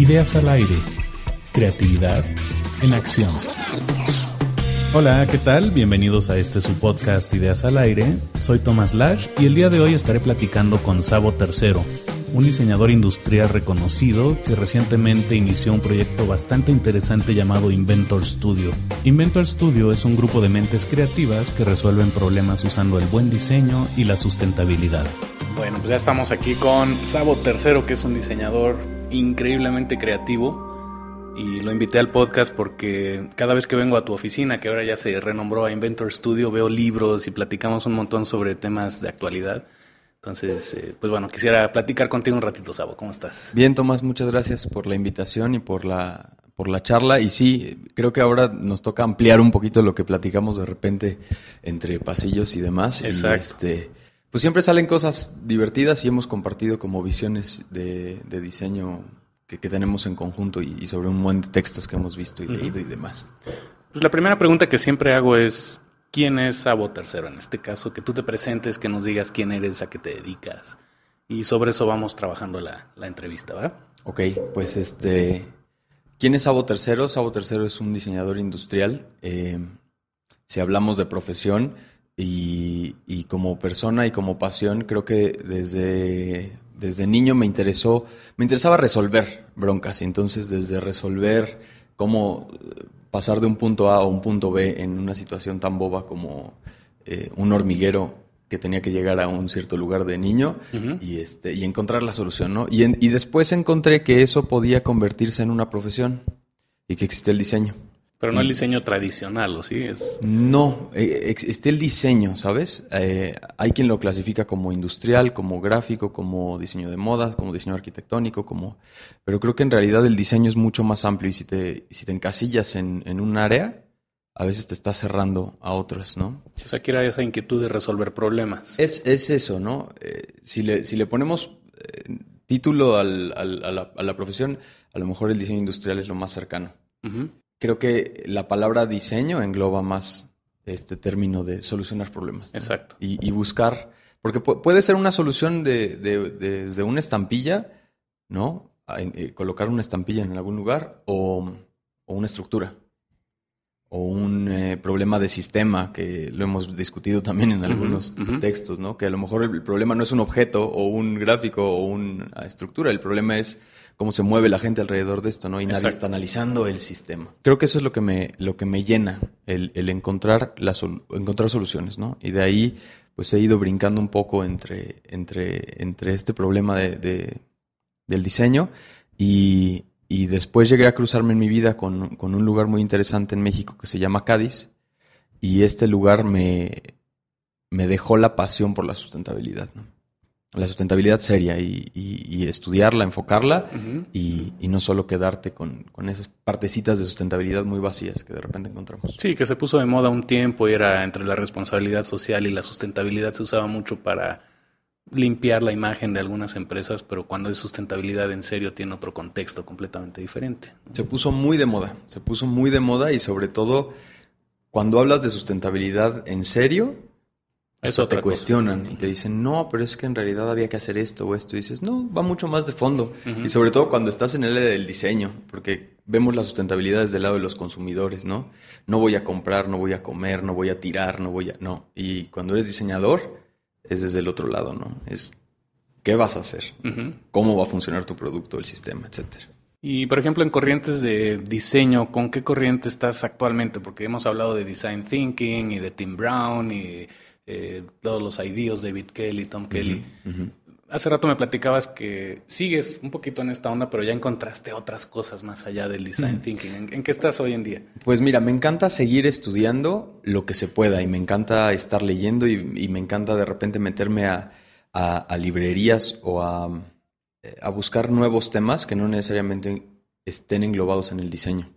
Ideas al aire. Creatividad en acción. Hola, ¿qué tal? Bienvenidos a este su podcast Ideas al aire. Soy Tomás Lash y el día de hoy estaré platicando con Sabo Tercero, un diseñador industrial reconocido que recientemente inició un proyecto bastante interesante llamado Inventor Studio. Inventor Studio es un grupo de mentes creativas que resuelven problemas usando el buen diseño y la sustentabilidad. Bueno, pues ya estamos aquí con Sabo Tercero, que es un diseñador increíblemente creativo. Y lo invité al podcast porque cada vez que vengo a tu oficina, que ahora ya se renombró a Inventor Studio, veo libros y platicamos un montón sobre temas de actualidad. Entonces, eh, pues bueno, quisiera platicar contigo un ratito, Sabo. ¿Cómo estás? Bien, Tomás, muchas gracias por la invitación y por la, por la charla. Y sí, creo que ahora nos toca ampliar un poquito lo que platicamos de repente entre pasillos y demás. Exacto. Este, pues siempre salen cosas divertidas y hemos compartido como visiones de, diseño que, tenemos en conjunto y, sobre un buen de textos que hemos visto y leído y demás. Pues la primera pregunta que siempre hago es, ¿quién es Sabo Tercero? En este caso, que tú te presentes, que nos digas quién eres, a qué te dedicas. Y sobre eso vamos trabajando la, entrevista, ¿verdad? Ok, pues este... ¿Quién es Sabo Tercero? Sabo Tercero es un diseñador industrial. Eh, si hablamos de profesión, y, como persona y como pasión, creo que desde, desde niño me interesó, me interesaba resolver broncas. Entonces, desde resolver cómo eh, pasar de un punto A a un punto B en una situación tan boba como eh, un hormiguero que tenía que llegar a un cierto lugar de niño y, este, y encontrar la solución, ¿no? Y, y después encontré que eso podía convertirse en una profesión y que existe el diseño. Pero no el diseño tradicional, ¿o sí? Es... No, eh, este, el diseño, ¿sabes? Eh, hay quien lo clasifica como industrial, como gráfico, como diseño de modas, como diseño arquitectónico, como... Pero creo que en realidad el diseño es mucho más amplio y si te, si te encasillas en, en un área, a veces te estás cerrando a otras, ¿no? O sea, que era esa inquietud de resolver problemas. Es, eso, ¿no? Eh, si, le, si le ponemos título al, al, a, la, profesión, a lo mejor el diseño industrial es lo más cercano creo que la palabra diseño engloba más este término de solucionar problemas. Exacto. Y, buscar, porque puede ser una solución de, de, desde una estampilla, ¿no? Eh, colocar una estampilla en algún lugar o, o una estructura o un eh, problema de sistema que lo hemos discutido también en algunos textos, ¿no? Que a lo mejor el problema no es un objeto o un gráfico o una estructura, el problema es cómo se mueve la gente alrededor de esto, ¿no? Y nadie está analizando el sistema. Creo que eso es lo que me, lo que me llena, el, encontrar, encontrar soluciones, ¿no? Y de ahí, pues he ido brincando un poco entre, entre, entre este problema del diseño y, después llegué a cruzarme en mi vida con, un lugar muy interesante en México que se llama Cádiz y este lugar me, me dejó la pasión por la sustentabilidad, ¿no? la sustentabilidad seria y, estudiarla, enfocarla y, no solo quedarte con, con, esas partecitas de sustentabilidad muy vacías que de repente encontramos. Sí, que se puso de moda un tiempo y era entre la responsabilidad social y la sustentabilidad se usaba mucho para limpiar la imagen de algunas empresas, pero cuando es sustentabilidad en serio tiene otro contexto completamente diferente. Se puso muy de moda, se puso muy de moda y sobre todo cuando hablas de sustentabilidad en serio, eso te cuestionan y te dicen, no, pero es que en realidad había que hacer esto o esto. Y dices, no, va mucho más de fondo. Y sobre todo cuando estás en el área del diseño, porque vemos la sustentabilidad desde el lado de los consumidores, ¿no? No voy a comprar, no voy a comer, no voy a tirar, no voy a... No. Y cuando eres diseñador, es desde el otro lado, ¿no? Es qué vas a hacer, cómo va a funcionar tu producto, el sistema, etcétera. Y por ejemplo, en corrientes de diseño, ¿con qué corriente estás actualmente? Porque hemos hablado de design thinking y de Tim Brown y eh, todos los ideos de David Kelly, Tom Kelly. Hace rato me platicabas que sigues un poquito en esta onda, pero ya encontraste otras cosas más allá del design mm. thinking. ¿En, qué estás hoy en día? Pues mira, me encanta seguir estudiando lo que se pueda y me encanta estar leyendo y, me encanta de repente meterme a, librerías o eh, a, buscar nuevos temas que no necesariamente estén englobados en el diseño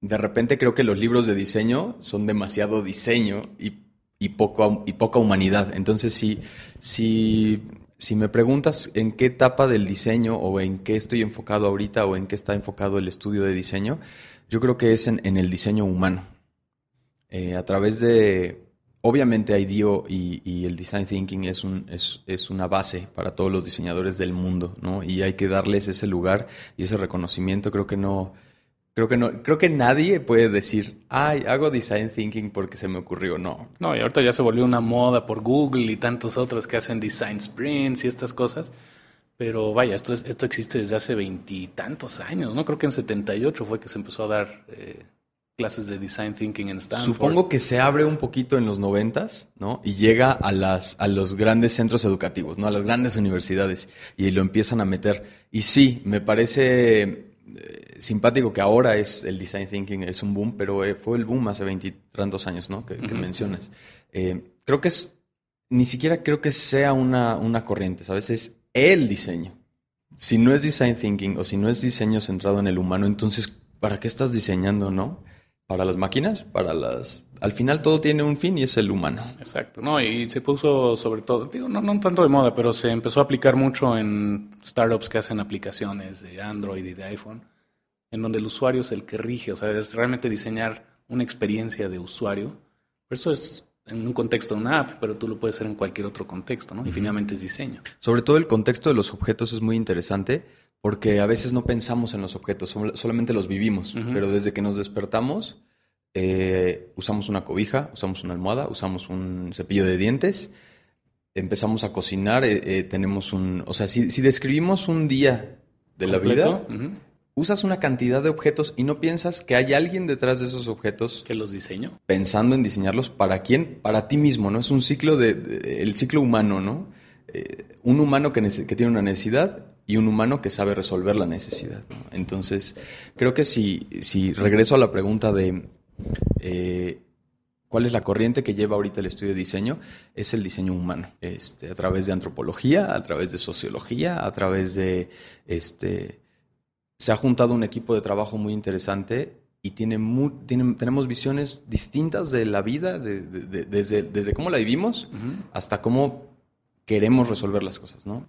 de repente creo que los libros de diseño son demasiado diseño y, y, poco, y poca humanidad. Entonces, si, si, si me preguntas en qué etapa del diseño o en qué estoy enfocado ahorita o en qué está enfocado el estudio de diseño, yo creo que es en, el diseño humano. Eh, a través de, obviamente hay y, y el Design Thinking es, un, es, es, una base para todos los diseñadores del mundo, ¿no? Y hay que darles ese lugar y ese reconocimiento. Creo que no Creo que, no, creo que nadie puede decir, ay, hago design thinking porque se me ocurrió. No. No, y ahorita ya se volvió una moda por Google y tantos otros que hacen design sprints y estas cosas. Pero vaya, esto, esto existe desde hace veintitantos años, ¿no? Creo que en 78 fue que se empezó a dar eh, clases de design thinking en Stanford. Supongo que se abre un poquito en los noventas, ¿no? Y llega a, las, a los grandes centros educativos, ¿no? A las grandes universidades y lo empiezan a meter. Y sí, me parece... Eh, simpático que ahora es el design thinking, es un boom, pero eh, fue el boom hace 20 tantos años, ¿no? Que, mencionas. Eh, creo que es, ni siquiera creo que sea una, una corriente, ¿sabes? Es el diseño. Si no es design thinking o si no es diseño centrado en el humano, entonces, ¿para qué estás diseñando, no? Para las máquinas, para las... Al final todo tiene un fin y es el humano. Exacto, ¿no? Y se puso sobre todo, digo, no, no tanto de moda, pero se empezó a aplicar mucho en startups que hacen aplicaciones de Android y de iPhone en donde el usuario es el que rige, o sea, es realmente diseñar una experiencia de usuario. eso es en un contexto de una app, pero tú lo puedes hacer en cualquier otro contexto, ¿no? Y finalmente es diseño. Sobre todo el contexto de los objetos es muy interesante porque a veces no pensamos en los objetos, solamente los vivimos, pero desde que nos despertamos eh, usamos una cobija, usamos una almohada, usamos un cepillo de dientes, empezamos a cocinar, eh, eh, tenemos un, o sea, si, describimos un día de la vida, usas una cantidad de objetos y no piensas que hay alguien detrás de esos objetos. Que los diseño? Pensando en diseñarlos para quién, para ti mismo, ¿no? Es un ciclo de, el ciclo humano, ¿no? Eh, un humano que, tiene una necesidad y un humano que sabe resolver la necesidad. Entonces, creo que si, si regreso a la pregunta de eh, cuál es la corriente que lleva ahorita el estudio de diseño, es el diseño humano, este, a través de antropología, a través de sociología, a través de este, se ha juntado un equipo de trabajo muy interesante y tiene, tenemos visiones distintas de la vida, desde, desde cómo la vivimos hasta cómo queremos resolver las cosas, ¿no?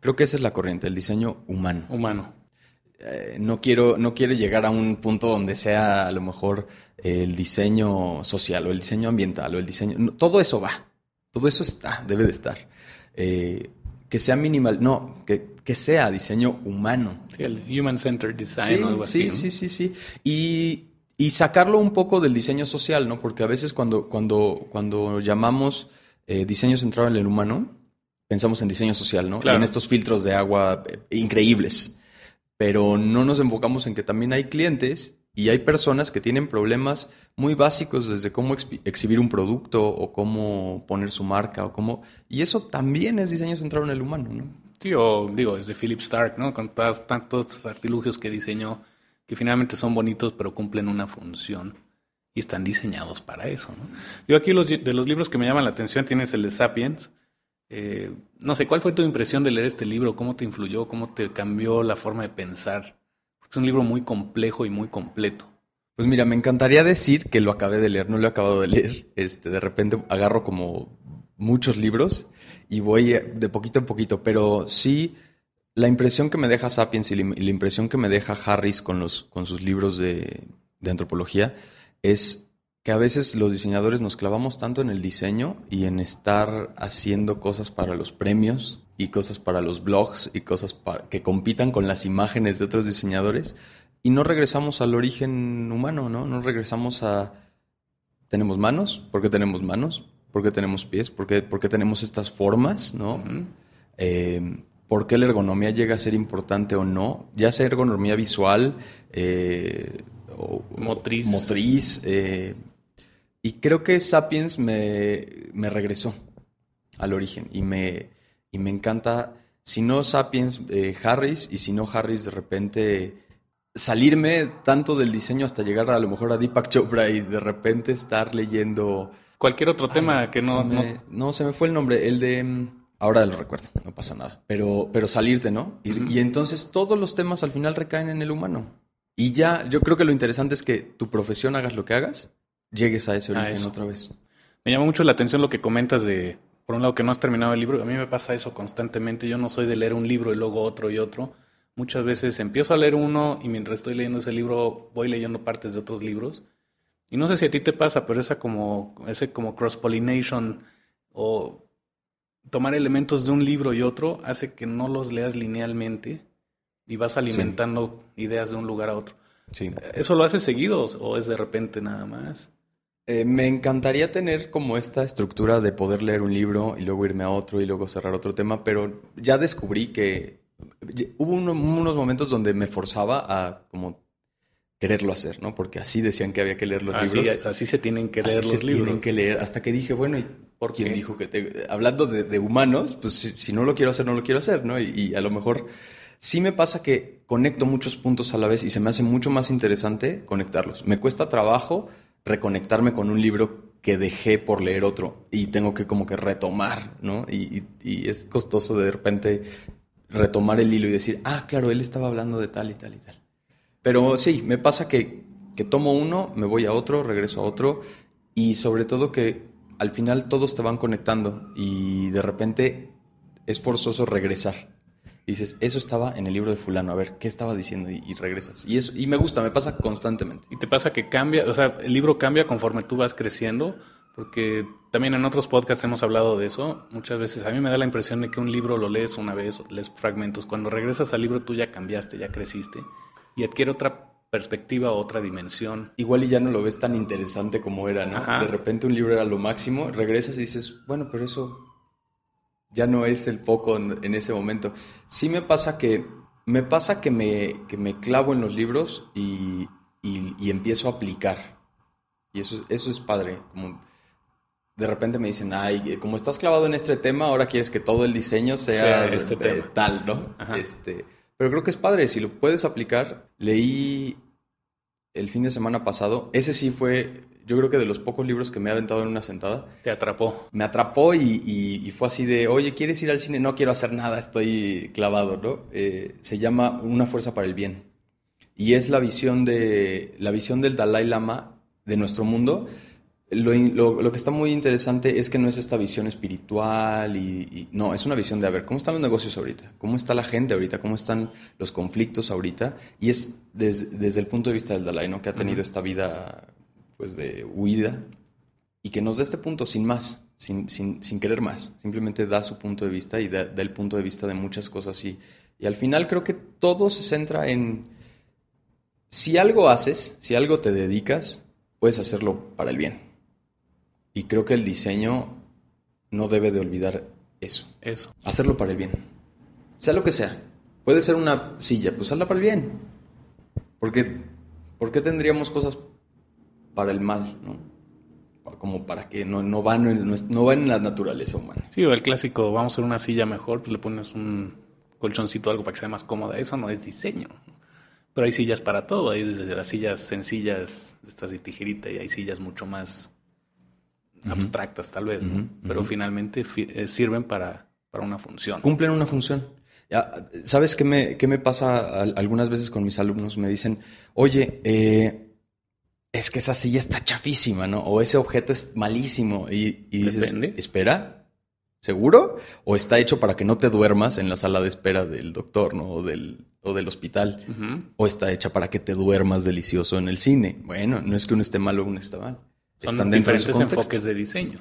Creo que esa es la corriente, el diseño humano. Humano. Eh, no, quiero, no llegar a un punto donde sea a lo mejor el diseño social o el diseño ambiental o el diseño... todo eso va, todo eso está, debe de estar. Eh, que sea minimal, no, que, sea diseño humano. el human-centered design sí, o algo sí, así. Sí, sí, sí, Y, sacarlo un poco del diseño social, ¿no? Porque a veces cuando, cuando, cuando llamamos eh, diseño centrado en el humano, pensamos en diseño social, ¿no? en estos filtros de agua eh, increíbles. Pero no nos enfocamos en que también hay clientes y hay personas que tienen problemas muy básicos desde cómo exhibir un producto o cómo poner su marca o cómo... Y eso también es diseño centrado en el humano, ¿no? Sí, o digo, desde Philip Stark, ¿no? Con tantos artilugios que diseñó que finalmente son bonitos pero cumplen una función y están diseñados para eso, ¿no? Yo aquí de los libros que me llaman la atención tienes el de Sapiens. Eh, no sé, ¿cuál fue tu impresión de leer este libro? ¿Cómo te influyó? ¿Cómo te cambió la forma de pensar? Es un libro muy complejo y muy completo. Pues mira, me encantaría decir que lo acabé de leer, no lo he acabado de leer. Este, de repente agarro como muchos libros y voy eh, de poquito en poquito, pero sí la impresión que me deja Sapiens y la impresión que me deja Harris con, los, con sus libros de antropología es que a veces los diseñadores nos clavamos tanto en el diseño y en estar haciendo cosas para los premios y cosas para los blogs y cosas para, que compitan con las imágenes de otros diseñadores y no regresamos al origen humano, ¿no? No regresamos a... Tenemos manos, ¿por qué tenemos manos? ¿Por qué tenemos pies? ¿Por qué, tenemos estas formas, ¿no? Eh, ¿Por qué la ergonomía llega a ser importante o no? Ya sea ergonomía visual, eh, motriz. motriz eh, y creo que Sapiens me, me regresó al origen y me, y me encanta, si no Sapiens, eh, Harris, y si no Harris, de repente salirme tanto del diseño hasta llegar a lo mejor a Deepak Chopra y de repente estar leyendo... Cualquier otro tema que no no... se me fue el nombre, el de... Mm, ahora lo recuerdo, no pasa nada. Pero, pero salirte, ¿no? Y, entonces todos los temas al final recaen en el humano. Y ya, yo creo que lo interesante es que tu profesión, hagas lo que hagas, llegues a ese origen otra vez. Me llama mucho la atención lo que comentas de por un lado que no has terminado el libro, a mí me pasa eso constantemente, yo no soy de leer un libro y luego otro y otro. Muchas veces empiezo a leer uno y mientras estoy leyendo ese libro voy leyendo partes de otros libros. Y no sé si a ti te pasa, pero esa como, ese como cross-pollination o tomar elementos de un libro y otro hace que no los leas linealmente y vas alimentando ideas de un lugar a otro. Sí. ¿Eso lo haces seguidos o es de repente nada más? Eh, me encantaría tener como esta estructura de poder leer un libro y luego irme a otro y luego cerrar otro tema, pero ya descubrí que hubo unos momentos donde me forzaba a como quererlo hacer, ¿no? Porque así decían que había que leer los libros. Así se tienen que leer los libros. Tienen que leer. Hasta que dije, bueno, ¿y por quién dijo que hablando de, humanos, pues si, no lo quiero hacer, no lo quiero hacer, ¿no? Y, y, a lo mejor sí me pasa que conecto muchos puntos a la vez y se me hace mucho más interesante conectarlos. Me cuesta trabajo reconectarme con un libro que dejé por leer otro y tengo que como que retomar, ¿no? Y, es costoso de repente retomar el hilo y decir, ah, claro, él estaba hablando de tal y tal y tal. Pero sí, me pasa que, que tomo uno, me voy a otro, regreso a otro y sobre todo que al final todos te van conectando y de repente es forzoso regresar dices, eso estaba en el libro de fulano, a ver, ¿qué estaba diciendo? Y, regresas. Y, eso, y me gusta, me pasa constantemente. Y te pasa que cambia, o sea, el libro cambia conforme tú vas creciendo, porque también en otros podcasts hemos hablado de eso. Muchas veces a mí me da la impresión de que un libro lo lees una vez, lees fragmentos. Cuando regresas al libro tú ya cambiaste, ya creciste y adquiere otra perspectiva, otra dimensión. Igual y ya no lo ves tan interesante como era, ¿no? De repente un libro era lo máximo, regresas y dices, bueno, pero eso ya no es el foco en, ese momento. Sí me pasa que me pasa que me, me clavo en los libros y, empiezo a aplicar. Y eso, eso es padre. Como de repente me dicen, ay, eh, como estás clavado en este tema, ahora quieres que todo el diseño sea, este tal, ¿no? Este, pero creo que es padre, si lo puedes aplicar. Leí el fin de semana pasado. Ese sí fue, yo creo que de los pocos libros que me he aventado en una sentada. Te atrapó. Me atrapó y, fue así de, oye, ¿quieres ir al cine? No quiero hacer nada, estoy clavado, ¿no? Eh, se llama Una fuerza para el bien. Y es la visión, de, la visión del Dalai Lama de nuestro mundo lo, que está muy interesante es que no es esta visión espiritual y, no, es una visión de a ver cómo están los negocios ahorita, cómo está la gente ahorita, cómo están los conflictos ahorita y es desde el punto de vista del Dalai, ¿no? Que ha tenido esta vida pues de huida y que nos da este punto sin más, sin, sin, querer más, simplemente da su punto de vista y da, el punto de vista de muchas cosas y, y al final creo que todo se centra en si algo haces, si algo te dedicas, puedes hacerlo para el bien y creo que el diseño no debe de olvidar eso. Eso. Hacerlo para el bien. Sea lo que sea. Puede ser una silla, pues hazla para el bien. Porque, ¿por tendríamos cosas para el mal, no? Como para que no, no, van en, no van en la naturaleza humana. Sí, o el clásico, vamos a hacer una silla mejor, pues le pones un colchoncito o algo para que sea más cómoda. Eso no es diseño. Pero hay sillas para todo. Hay desde las sillas sencillas, estas de tijerita, y hay sillas mucho más abstractas tal vez, pero finalmente eh, sirven para, para una función. Cumplen una función. Ya, ¿Sabes qué me, pasa algunas veces con mis alumnos? Me dicen, oye, eh, es que esa silla está chafísima, ¿no? O ese objeto es malísimo. Y, dices, espera, ¿seguro? O está hecho para que no te duermas en la sala de espera del doctor, ¿no? O del, del hospital. O está hecha para que te duermas delicioso en el cine. Bueno, no es que uno esté malo o uno esté mal. Son diferentes enfoques de diseño.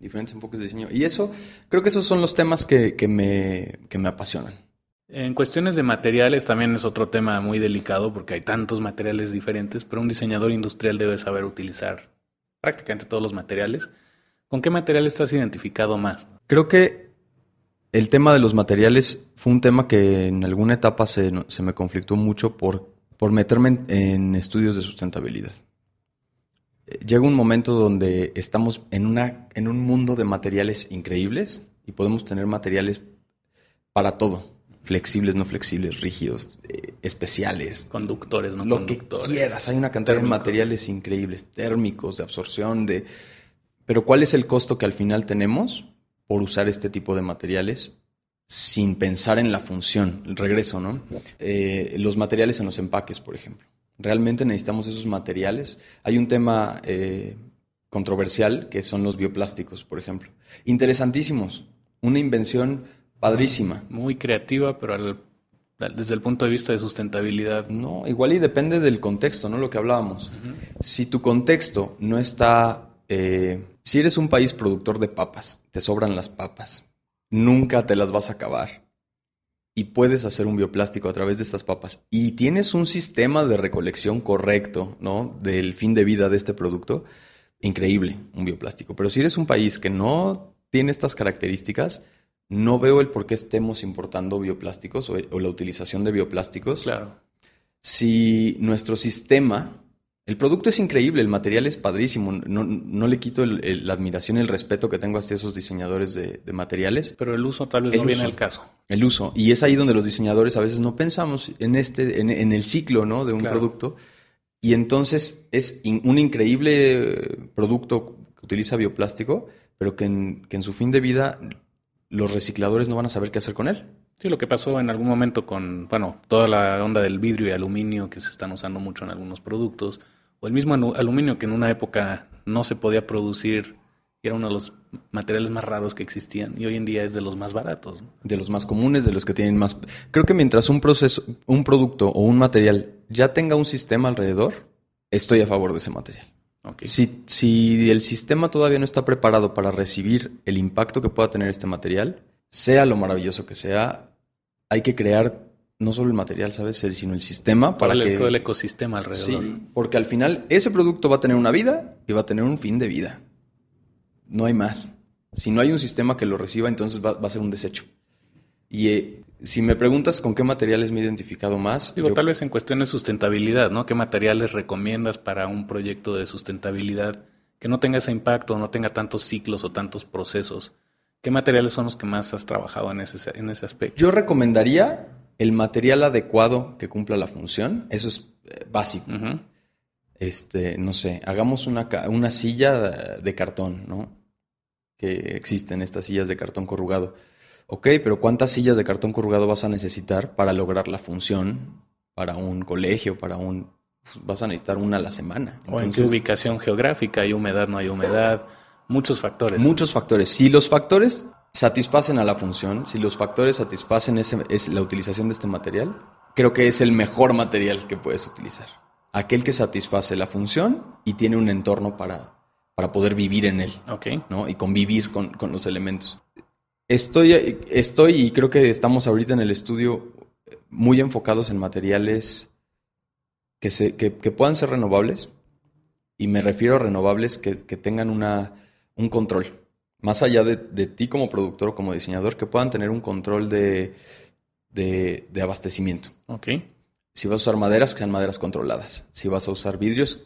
Diferentes enfoques de diseño. Y eso, creo que esos son los temas que, me, me apasionan. En cuestiones de materiales también es otro tema muy delicado porque hay tantos materiales diferentes, pero un diseñador industrial debe saber utilizar prácticamente todos los materiales. ¿Con qué material estás identificado más? Creo que el tema de los materiales fue un tema que en alguna etapa se, se me conflictó mucho por, por meterme en estudios de sustentabilidad llega un momento donde estamos en, una, en un mundo de materiales increíbles y podemos tener materiales para todo. Flexibles, no flexibles, rígidos, eh, especiales. Conductores, no conductores. que Hay una cantidad de materiales increíbles, térmicos, de absorción, de... Pero ¿cuál es el costo que al final tenemos por usar este tipo de materiales sin pensar en la función, el regreso, ¿no? Eh, los materiales en los empaques, por ejemplo. Realmente necesitamos esos materiales. Hay un tema eh, controversial que son los bioplásticos, por ejemplo. Interesantísimos. Una invención padrísima. Muy creativa, pero desde el punto de vista de sustentabilidad. No, igual y depende del contexto, ¿no? Lo que hablábamos. Si tu contexto no está... Eh, si eres un país productor de papas, te sobran las papas. Nunca te las vas a acabar y puedes hacer un bioplástico a través de estas papas y tienes un sistema de recolección correcto, ¿no? Del fin de vida de este producto, increíble un bioplástico. Pero si eres un país que no tiene estas características, no veo el por qué estemos importando bioplásticos o, o la utilización de bioplásticos. Claro. Si nuestro sistema el producto es increíble, el material es padrísimo. No, le quito la admiración y el respeto que tengo hacia esos diseñadores de, materiales. Pero el uso tal vez el no viene al caso. El uso. Y es ahí donde los diseñadores a veces no pensamos en este, en, el ciclo ¿no? de un producto. Y entonces es un increíble producto que utiliza bioplástico, pero que en, que en su fin de vida los recicladores no van a saber qué hacer con él. Sí, lo que pasó en algún momento con, bueno, toda la onda del vidrio y aluminio que se están usando mucho en algunos productos o el mismo aluminio que en una época no se podía producir era uno de los materiales más raros que existían y hoy en día es de los más baratos. De los más comunes, de los que tienen más... Creo que mientras un proceso, un producto o un material ya tenga un sistema alrededor, estoy a favor de ese material. Si, si el sistema todavía no está preparado para recibir el impacto que pueda tener este material, sea lo maravilloso que sea, hay que crear no solo el material, ¿sabes? Eh, sino el sistema para el, que... Todo el ecosistema alrededor. porque al final ese producto va a tener una vida y va a tener un fin de vida. No hay más. Si no hay un sistema que lo reciba, entonces va, a ser un desecho. Y eh, si me preguntas con qué materiales me he identificado más... Digo, tal vez en cuestiones de sustentabilidad, ¿no? ¿Qué materiales recomiendas para un proyecto de sustentabilidad que no tenga ese impacto, no tenga tantos ciclos o tantos procesos? ¿Qué materiales son los que más has trabajado en ese, en ese aspecto? Yo recomendaría el material adecuado que cumpla la función, eso es eh, básico. Este, no sé, hagamos una, silla de cartón, ¿no? Que existen estas sillas de cartón corrugado. Ok, pero ¿cuántas sillas de cartón corrugado vas a necesitar para lograr la función para un colegio, para un... Pues, vas a necesitar una a la semana. en su ubicación geográfica, hay humedad, no hay humedad, muchos factores. Muchos factores. sí los factores satisfacen a la función, si los factores satisfacen ese, es la utilización de este material, creo que es el mejor material que puedes utilizar. Aquel que satisface la función y tiene un entorno para, para poder vivir en él okay. ¿no? y convivir con, los elementos. Estoy, estoy y creo que estamos ahorita en el estudio muy enfocados en materiales que, se, que, puedan ser renovables y me refiero a renovables que, tengan una, un control más allá de, ti como productor o como diseñador, que puedan tener un control de, abastecimiento. Ok. Si vas a usar maderas, que sean maderas controladas. Si vas a usar vidrios,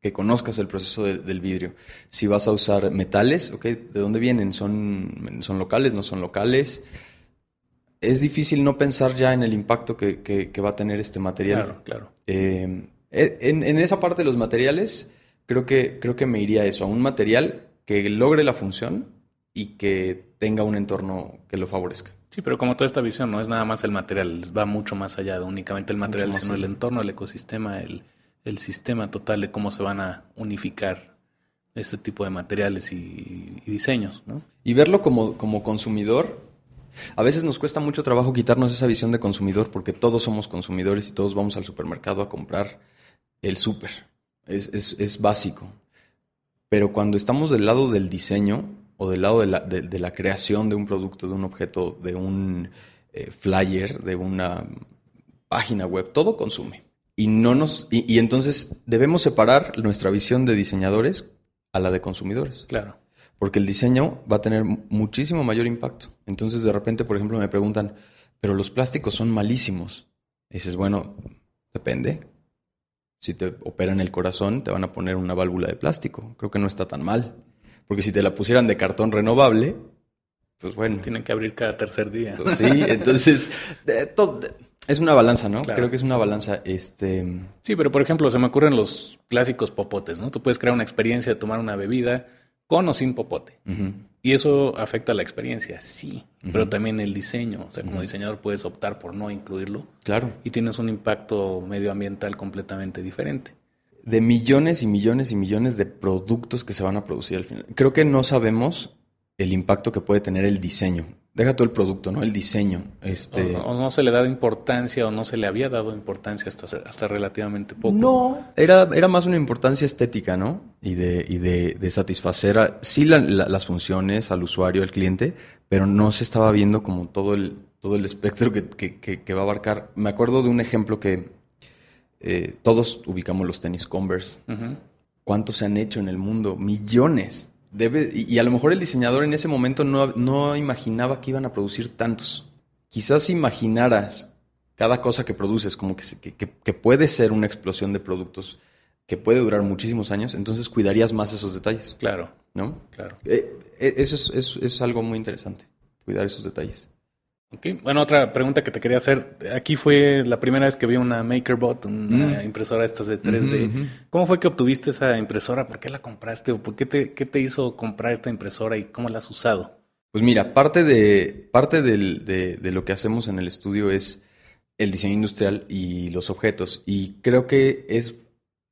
que conozcas el proceso del vidrio. Si vas a usar metales, ok, ¿de dónde vienen? ¿Son, son locales? ¿No son locales? Es difícil no pensar ya en el impacto que, va a tener este material. Claro, claro. Eh, en, esa parte de los materiales, creo que, creo que me iría a eso, a un material que logre la función y que tenga un entorno que lo favorezca. Sí, pero como toda esta visión no es nada más el material, va mucho más allá de únicamente el material, sino el entorno, el ecosistema, el, sistema total de cómo se van a unificar este tipo de materiales y, diseños. Y verlo como, como consumidor a veces nos cuesta mucho trabajo quitarnos esa visión de consumidor porque todos somos consumidores y todos vamos al supermercado a comprar el súper. Es, es, básico. Pero cuando estamos del lado del diseño o del lado de la, creación de un producto, de un objeto, de un eh, flyer, de una página web, todo consume. Y, no nos, y, y entonces debemos separar nuestra visión de diseñadores a la de consumidores. Claro. Porque el diseño va a tener muchísimo mayor impacto. Entonces, de repente, por ejemplo, me preguntan, pero los plásticos son malísimos. Y dices, bueno, depende si te operan el corazón, te van a poner una válvula de plástico. Creo que no está tan mal. Porque si te la pusieran de cartón renovable, pues bueno. Tienen que abrir cada tercer día. Pues sí, entonces, es una balanza, ¿no? Creo que es una balanza. Este... Sí, pero por ejemplo, se me ocurren los clásicos popotes, ¿no? Tú puedes crear una experiencia de tomar una bebida con o sin popote. Y eso afecta la experiencia, sí, pero también el diseño. O sea, como diseñador puedes optar por no incluirlo. Claro. Y tienes un impacto medioambiental completamente diferente. De millones y millones y millones de productos que se van a producir al final. Creo que no sabemos el impacto que puede tener el diseño. Deja todo el producto, ¿no? El diseño. Este... O, no se le da importancia o no se le había dado importancia hasta, hasta relativamente poco. No, era, era más una importancia estética, ¿no? Y de, y de, satisfacer, sí, las funciones al usuario, al cliente, pero no se estaba viendo como todo el, todo el espectro que, que, va a abarcar. Me acuerdo de un ejemplo que eh, todos ubicamos los tenis Converse. ¿Cuántos se han hecho en el mundo? Millones. Debe, y a lo mejor el diseñador en ese momento no, imaginaba que iban a producir tantos. Quizás imaginaras cada cosa que produces, como que, que, puede ser una explosión de productos que puede durar muchísimos años, entonces cuidarías más esos detalles. Claro. ¿No? Claro. Eh, eh, eso es, es algo muy interesante, cuidar esos detalles. Bueno, otra pregunta que te quería hacer. Aquí fue la primera vez que vi una MakerBot, una mm. impresora estas de 3D. ¿Cómo fue que obtuviste esa impresora? ¿Por qué la compraste? ¿O por qué te, hizo comprar esta impresora y cómo la has usado? Pues mira, parte de, parte de, lo que hacemos en el estudio es el diseño industrial y los objetos. Y creo que es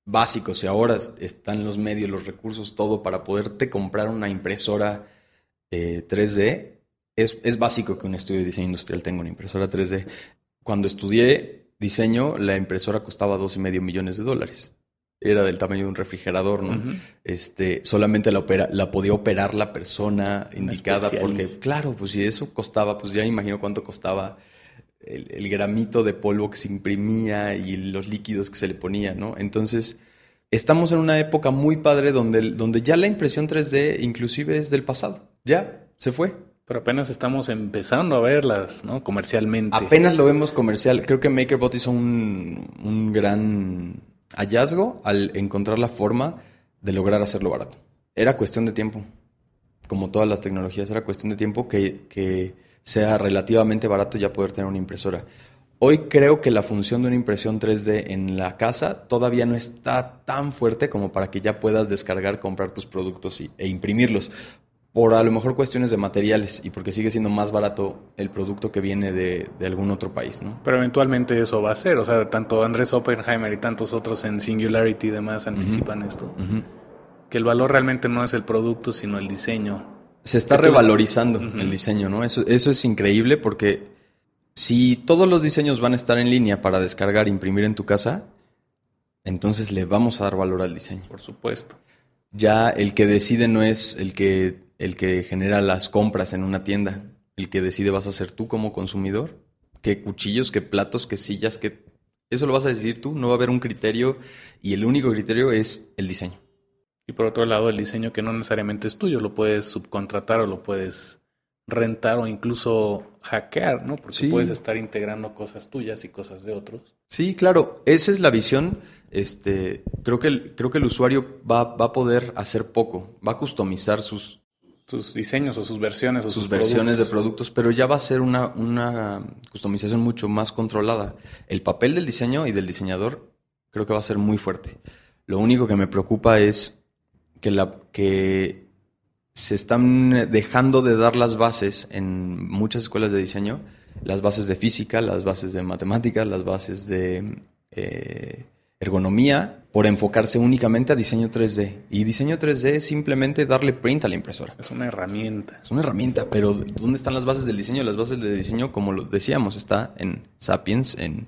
básico. Si ahora están los medios, los recursos, todo para poderte comprar una impresora 3D, eh, es, básico que un estudio de diseño industrial tenga una impresora 3D. Cuando estudié diseño, la impresora costaba dos y medio millones de dólares. Era del tamaño de un refrigerador, ¿no? Este, solamente la, podía operar la persona indicada, porque, claro, pues si eso costaba, pues ya imagino cuánto costaba el, gramito de polvo que se imprimía y los líquidos que se le ponían, ¿no? Entonces, estamos en una época muy padre donde, donde ya la impresión 3D inclusive es del pasado. Ya, se fue. Pero apenas estamos empezando a verlas, ¿no? Comercialmente. Apenas lo vemos comercial. Creo que MakerBot hizo un, un gran hallazgo al encontrar la forma de lograr hacerlo barato. Era cuestión de tiempo. Como todas las tecnologías, era cuestión de tiempo que, sea relativamente barato ya poder tener una impresora. Hoy creo que la función de una impresión 3D en la casa todavía no está tan fuerte como para que ya puedas descargar, comprar tus productos e imprimirlos por a lo mejor cuestiones de materiales y porque sigue siendo más barato el producto que viene de, algún otro país, ¿no? Pero eventualmente eso va a ser, o sea, tanto Andrés Oppenheimer y tantos otros en Singularity y demás anticipan esto. Que el valor realmente no es el producto, sino el diseño. Se está revalorizando el diseño, ¿no? Eso, eso es increíble porque si todos los diseños van a estar en línea para descargar, e imprimir en tu casa, entonces le vamos a dar valor al diseño. Por supuesto. Ya el que decide no es el que el que genera las compras en una tienda, el que decide vas a ser tú como consumidor, qué cuchillos, qué platos, qué sillas, qué... Eso lo vas a decidir tú, no va a haber un criterio y el único criterio es el diseño. Y por otro lado, el diseño que no necesariamente es tuyo, lo puedes subcontratar o lo puedes rentar o incluso hackear, ¿no? Porque puedes estar integrando cosas tuyas y cosas de otros. Sí, claro, esa es la visión. Este, creo que el, creo que el usuario va, va a poder hacer poco, va a customizar sus, sus diseños o sus versiones o sus, sus versiones de productos, pero ya va a ser una, customización mucho más controlada. El papel del diseño y del diseñador creo que va a ser muy fuerte. Lo único que me preocupa es que, la, que se están dejando de dar las bases en muchas escuelas de diseño, las bases de física, las bases de matemáticas, las bases de... Eh, ergonomía por enfocarse únicamente a diseño 3D. Y diseño 3D es simplemente darle print a la impresora. Es una herramienta. Es una herramienta, pero ¿dónde están las bases del diseño? Las bases del diseño, como lo decíamos, está en Sapiens, en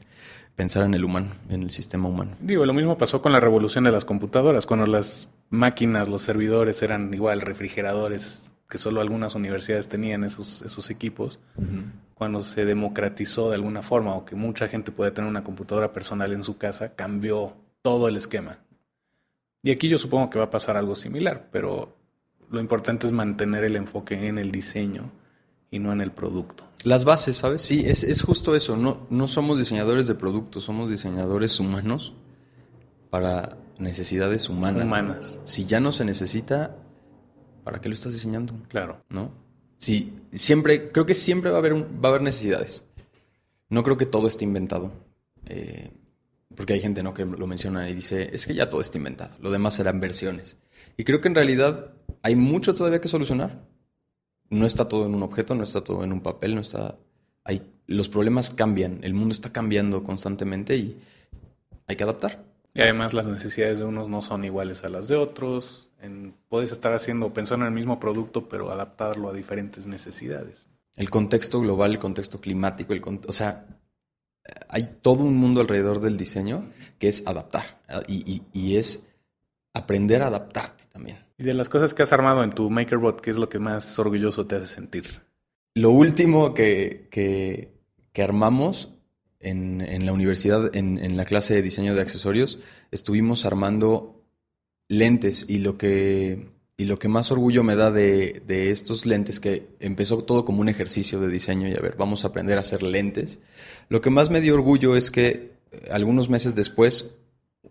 pensar en el humano, en el sistema humano. Digo, lo mismo pasó con la revolución de las computadoras, cuando las máquinas, los servidores eran igual refrigeradores, que solo algunas universidades tenían esos, esos equipos, cuando se democratizó de alguna forma o que mucha gente puede tener una computadora personal en su casa, cambió todo el esquema. Y aquí yo supongo que va a pasar algo similar, pero lo importante es mantener el enfoque en el diseño y no en el producto. Las bases, ¿sabes? Sí, es, es justo eso. No, no somos diseñadores de productos, somos diseñadores humanos para necesidades humanas. Humanas. Si ya no se necesita, ¿para qué lo estás diseñando? Claro. ¿No? Sí, siempre, creo que siempre va a haber, va a haber necesidades. No creo que todo esté inventado. Eh, porque hay gente ¿no? que lo menciona y dice, es que ya todo está inventado, lo demás serán versiones. Y creo que en realidad hay mucho todavía que solucionar no está todo en un objeto, no está todo en un papel, no está... Hay, los problemas cambian, el mundo está cambiando constantemente y hay que adaptar. Y además las necesidades de unos no son iguales a las de otros. En, puedes estar haciendo, pensando en el mismo producto, pero adaptarlo a diferentes necesidades. El contexto global, el contexto climático, el, o sea, hay todo un mundo alrededor del diseño que es adaptar ah, y es aprender a adaptarte también. Y de las cosas que has armado en tu MakerBot, ¿qué es lo que más orgulloso te hace sentir? Lo último que, que, armamos en, la universidad, en, la clase de diseño de accesorios, estuvimos armando lentes y lo que y lo que más orgullo me da de, de, estos lentes, que empezó todo como un ejercicio de diseño y a ver, vamos a aprender a hacer lentes, lo que más me dio orgullo es que algunos meses después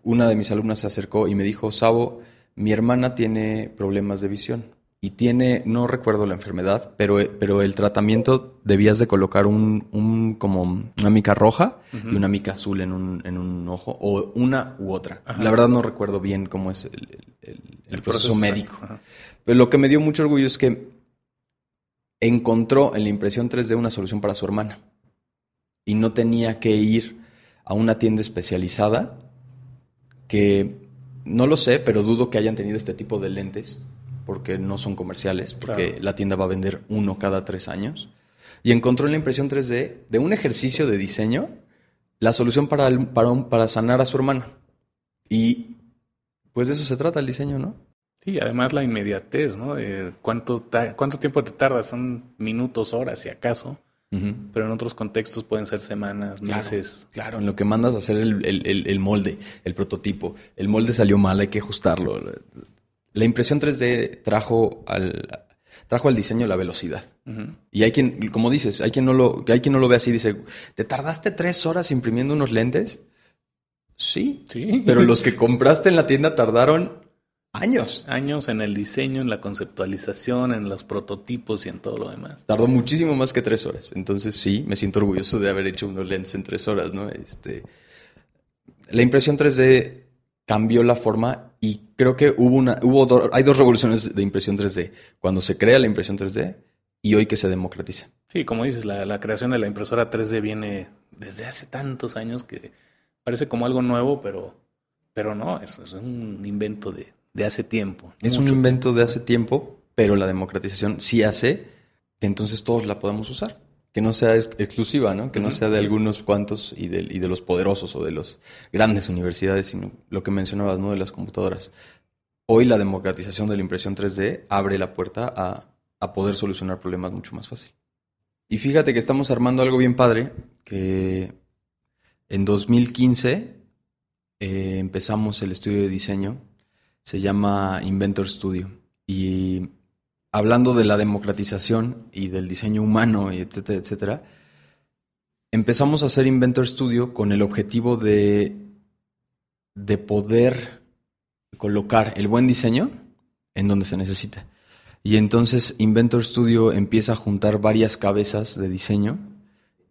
una de mis alumnas se acercó y me dijo, Sabo, mi hermana tiene problemas de visión y tiene, no recuerdo la enfermedad, pero, pero el tratamiento debías de colocar un, un como una mica roja y una mica azul en un, en un ojo, o una u otra. La verdad no recuerdo bien cómo es el, proceso, médico. Pero lo que me dio mucho orgullo es que encontró en la impresión 3D una solución para su hermana. Y no tenía que ir a una tienda especializada que no lo sé, pero dudo que hayan tenido este tipo de lentes, porque no son comerciales, porque la tienda va a vender uno cada tres años. Y encontró en la impresión 3D de un ejercicio de diseño la solución para, sanar a su hermana. Y pues de eso se trata el diseño, ¿no? Sí, además la inmediatez, ¿no? cuánto, ¿Cuánto tiempo te tarda? Son minutos, horas, si acaso pero en otros contextos pueden ser semanas, meses. Claro, en lo que mandas a hacer el, molde, el prototipo. El molde salió mal, hay que ajustarlo. La impresión 3D trajo al, trajo al diseño la velocidad. Y hay quien, como dices, hay quien, no lo, hay quien no lo ve así. Dice, ¿te tardaste tres horas imprimiendo unos lentes? Sí. Sí. Pero los que compraste en la tienda tardaron Años. Años en el diseño, en la conceptualización, en los prototipos y en todo lo demás. Tardó muchísimo más que tres horas. Entonces sí, me siento orgulloso de haber hecho unos lentes en tres horas, ¿no? Este, la impresión 3D cambió la forma y creo que hubo una, hubo hay dos revoluciones de impresión 3D. Cuando se crea la impresión 3D y hoy que se democratiza. Sí, como dices, la, la creación de la impresora 3D viene desde hace tantos años que parece como algo nuevo, pero, pero no, eso es un invento de de hace tiempo. Es un invento de hace tiempo, pero la democratización sí hace que entonces todos la podamos usar. Que no sea exclusiva, Que no sea de algunos cuantos y de, de los poderosos o de las grandes universidades, sino lo que mencionabas, ¿no? De las computadoras. Hoy la democratización de la impresión 3D abre la puerta a, poder solucionar problemas mucho más fácil. Y fíjate que estamos armando algo bien padre, que en 2015 eh, empezamos el estudio de diseño se llama Inventor Studio. Y hablando de la democratización y del diseño humano, y etcétera, etcétera, empezamos a hacer Inventor Studio con el objetivo de, de poder colocar el buen diseño en donde se necesita. Y entonces Inventor Studio empieza a juntar varias cabezas de diseño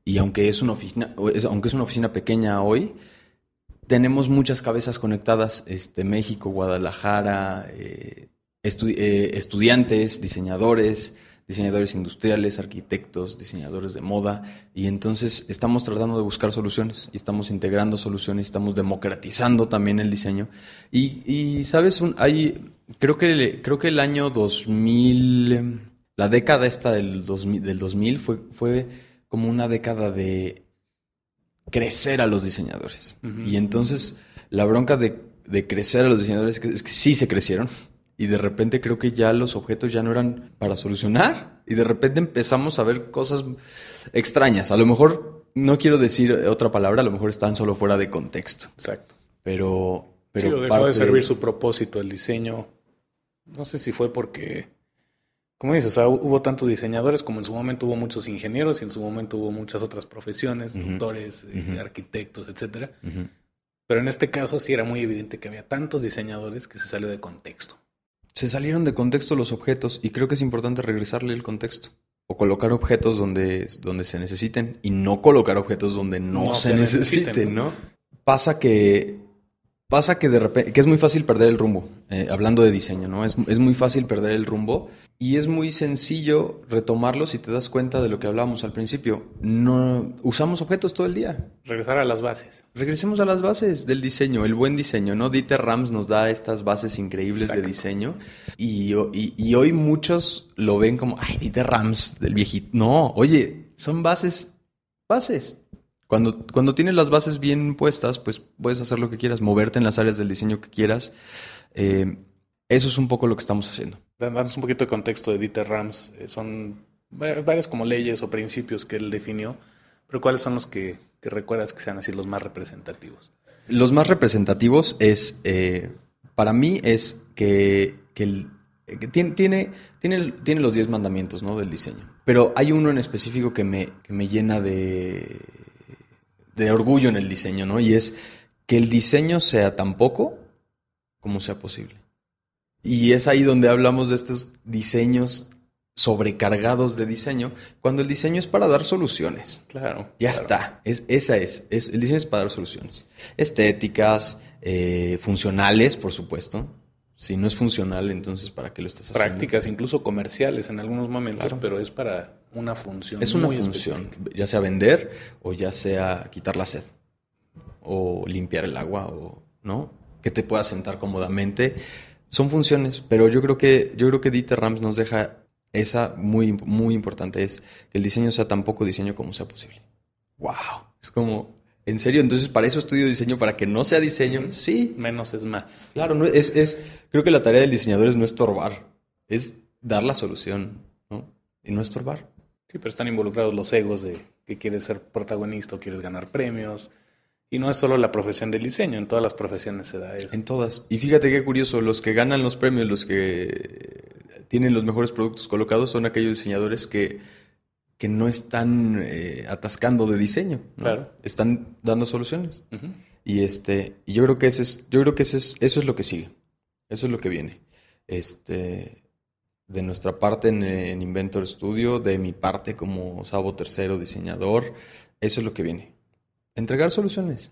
y aunque es una oficina, aunque es una oficina pequeña hoy, tenemos muchas cabezas conectadas, este, México, Guadalajara, eh, eh, estudiantes, diseñadores, diseñadores industriales, arquitectos, diseñadores de moda, y entonces estamos tratando de buscar soluciones, y estamos integrando soluciones, estamos democratizando también el diseño. Y, y sabes, hay, creo, que, creo que el año 2000, la década esta del 2000, del 2000 fue, fue como una década de crecer a los diseñadores. Y entonces la bronca de, crecer a los diseñadores es que sí se crecieron. Y de repente creo que ya los objetos ya no eran para solucionar. Y de repente empezamos a ver cosas extrañas. A lo mejor, no quiero decir otra palabra, a lo mejor están solo fuera de contexto. Exacto. Pero... pero dejó de servir su propósito, el diseño. No sé si fue porque como dices, o sea, hubo tantos diseñadores como en su momento hubo muchos ingenieros y en su momento hubo muchas otras profesiones, doctores, eh, arquitectos, etcétera. Pero en este caso sí era muy evidente que había tantos diseñadores que se salió de contexto. Se salieron de contexto los objetos y creo que es importante regresarle el contexto o colocar objetos donde, donde se necesiten y no colocar objetos donde no, se, necesiten, ¿no? ¿no? Pasa que pasa que de repente que es muy fácil perder el rumbo. Eh, hablando de diseño, ¿no? Es, muy fácil perder el rumbo y es muy sencillo retomarlo si te das cuenta de lo que hablábamos al principio. No usamos objetos todo el día. Regresar a las bases. Regresemos a las bases del diseño, el buen diseño, ¿no? Dieter Rams nos da estas bases increíbles de diseño y, hoy muchos lo ven como, ay, Dieter Rams del viejito. No, oye, son bases, bases. Cuando, cuando tienes las bases bien puestas, pues puedes hacer lo que quieras, moverte en las áreas del diseño que quieras eh, eso es un poco lo que estamos haciendo. Darnos un poquito de contexto de Dieter Rams. Eh, son varias como leyes o principios que él definió, pero ¿cuáles son los que, recuerdas que sean así los más representativos? Los más representativos es, eh, para mí, es que, que, el, tiene, tiene, tiene, los 10 mandamientos ¿no? del diseño, pero hay uno en específico que me, llena de, de orgullo en el diseño, ¿no? Y es que el diseño sea tan poco como sea posible. Y es ahí donde hablamos de estos diseños sobrecargados de diseño, cuando el diseño es para dar soluciones. Claro. Ya está. Es, esa es, El diseño es para dar soluciones. Estéticas, eh, funcionales, por supuesto. Si no es funcional, entonces ¿para qué lo estás haciendo? Prácticas, incluso comerciales en algunos momentos, pero es para una función. Es una función, ya sea vender o ya sea quitar la sed o limpiar el agua o no que te puedas sentar cómodamente. Son funciones, pero yo creo que, yo creo que Dieter Rams nos deja esa muy, muy importante, es que el diseño sea tan poco diseño como sea posible. ¡Wow! Es como, ¿en serio? Entonces, ¿para eso estudio diseño? ¿Para que no sea diseño? Sí. Menos es más. Claro, no, es, es, creo que la tarea del diseñador es no estorbar, es dar la solución, ¿no? Y no estorbar. Sí, pero están involucrados los egos de que quieres ser protagonista o quieres ganar premios y no es solo la profesión del diseño, en todas las profesiones se da eso. En todas. Y fíjate qué curioso, los que ganan los premios, los que tienen los mejores productos colocados son aquellos diseñadores que, que no están eh, atascando de diseño. Claro. Están dando soluciones. Y este, yo creo que ese es, yo creo que ese es, eso es lo que sigue. Eso es lo que viene. Este, de nuestra parte en, en Inventor Studio, de mi parte como Sabo Tercero, diseñador, eso es lo que viene entregar soluciones.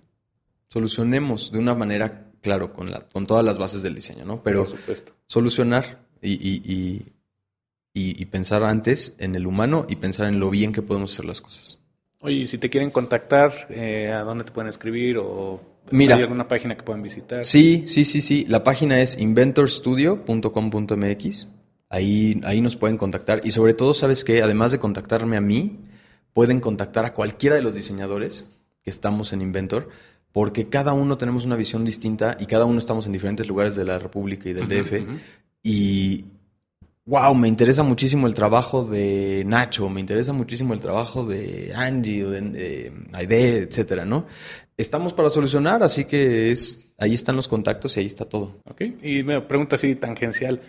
Solucionemos de una manera, claro, con, la, con todas las bases del diseño, ¿no? Pero solucionar y, y, pensar antes en el humano y pensar en lo bien que podemos hacer las cosas. Oye, si te quieren contactar, eh, ¿a dónde te pueden escribir o ¿Hay alguna página que puedan visitar? Sí, sí, sí, sí. La página es inventorstudio.com.mx. Ahí, ahí nos pueden contactar. Y sobre todo, ¿sabes que Además de contactarme a mí, pueden contactar a cualquiera de los diseñadores que estamos en Inventor, porque cada uno tenemos una visión distinta y cada uno estamos en diferentes lugares de la República y del DF. Y, wow, me interesa muchísimo el trabajo de Nacho, me interesa muchísimo el trabajo de Angie, de, de Aide, etcétera, ¿no? Estamos para solucionar, así que es, ahí están los contactos y ahí está todo. Ok, y me pregunta así tangencial.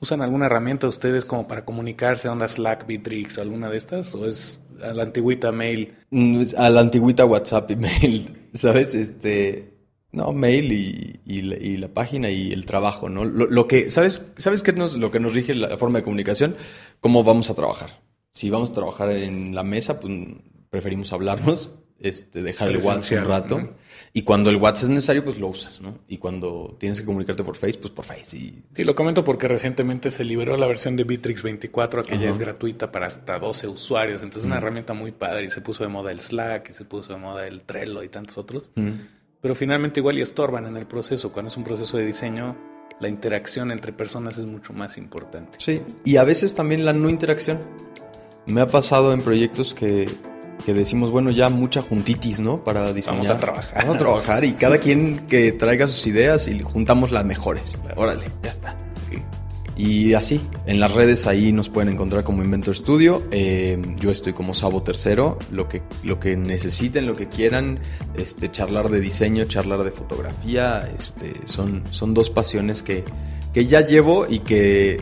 ¿Usan alguna herramienta ustedes como para comunicarse, a una Slack, Bitrix o alguna de estas? ¿O es a la antigüita mail. Mm, a la antigüita WhatsApp y mail, ¿sabes? Este, no, mail y, y, la, página y el trabajo, ¿no? Lo, que, ¿sabes, ¿sabes qué nos, lo que nos rige la forma de comunicación? ¿Cómo vamos a trabajar? Si vamos a trabajar en la mesa, pues, preferimos hablarnos este, dejar el WhatsApp un rato. Y cuando el WhatsApp es necesario, pues lo usas, ¿no? Y cuando tienes que comunicarte por Face, pues por Face. Y... Sí, lo comento porque recientemente se liberó la versión de Bitrix 24, que ya es gratuita para hasta 12 usuarios. Entonces, es una mm. herramienta muy padre. Y se puso de moda el Slack, y se puso de moda el Trello y tantos otros. Mm. Pero finalmente, igual y estorban en el proceso. Cuando es un proceso de diseño, la interacción entre personas es mucho más importante. Sí, y a veces también la no interacción. Me ha pasado en proyectos que que decimos, bueno, ya mucha juntitis, ¿no? Para diseñar. Vamos a trabajar. Vamos a trabajar y cada quien que traiga sus ideas y juntamos las mejores. Órale, ya está. Y así, en las redes ahí nos pueden encontrar como Inventor Studio. Eh, yo estoy como Sabo Tercero. Lo que, lo que necesiten, lo que quieran, este, charlar de diseño, charlar de fotografía, este, son, son dos pasiones que, que ya llevo y que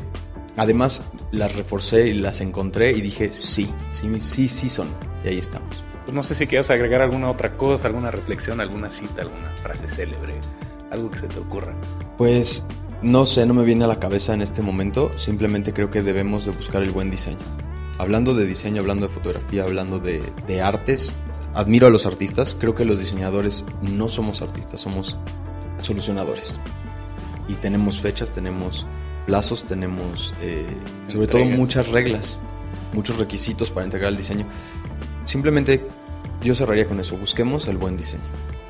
además las reforcé y las encontré y dije, sí, sí, sí, sí son. Y ahí estamos. Pues no sé si quieras agregar alguna otra cosa, alguna reflexión, alguna cita, alguna frase célebre, algo que se te ocurra. Pues no sé, no me viene a la cabeza en este momento, simplemente creo que debemos de buscar el buen diseño. Hablando de diseño, hablando de fotografía, hablando de, artes, admiro a los artistas, creo que los diseñadores no somos artistas, somos solucionadores. Y tenemos fechas, tenemos plazos, tenemos eh, sobre todo muchas reglas, muchos requisitos para entregar el diseño simplemente yo cerraría con eso. Busquemos el buen diseño.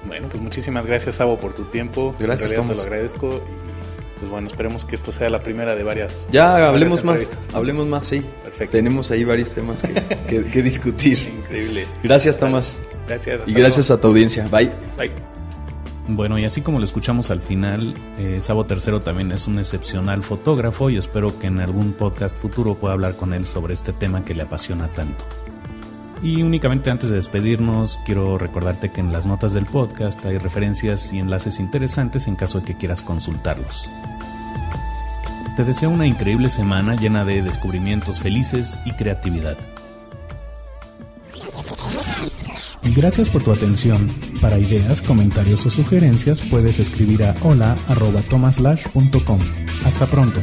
Bueno, pues muchísimas gracias, Sabo, por tu tiempo. Gracias, Tomás Te lo agradezco. Y pues bueno, esperemos que esto sea la primera de varias. Ya, hablemos más. Hablemos más, sí. Perfecto. Tenemos ahí varios temas que, discutir. Increíble. Gracias, Tomás. Gracias. Y gracias a tu audiencia. Bye. Bye. Bueno, y así como lo escuchamos al final, eh, Sabo Tercero también es un excepcional fotógrafo y espero que en algún podcast futuro pueda hablar con él sobre este tema que le apasiona tanto. Y únicamente antes de despedirnos, quiero recordarte que en las notas del podcast hay referencias y enlaces interesantes en caso de que quieras consultarlos. Te deseo una increíble semana llena de descubrimientos felices y creatividad. Gracias por tu atención. Para ideas, comentarios o sugerencias puedes escribir a hola.com. Hasta pronto.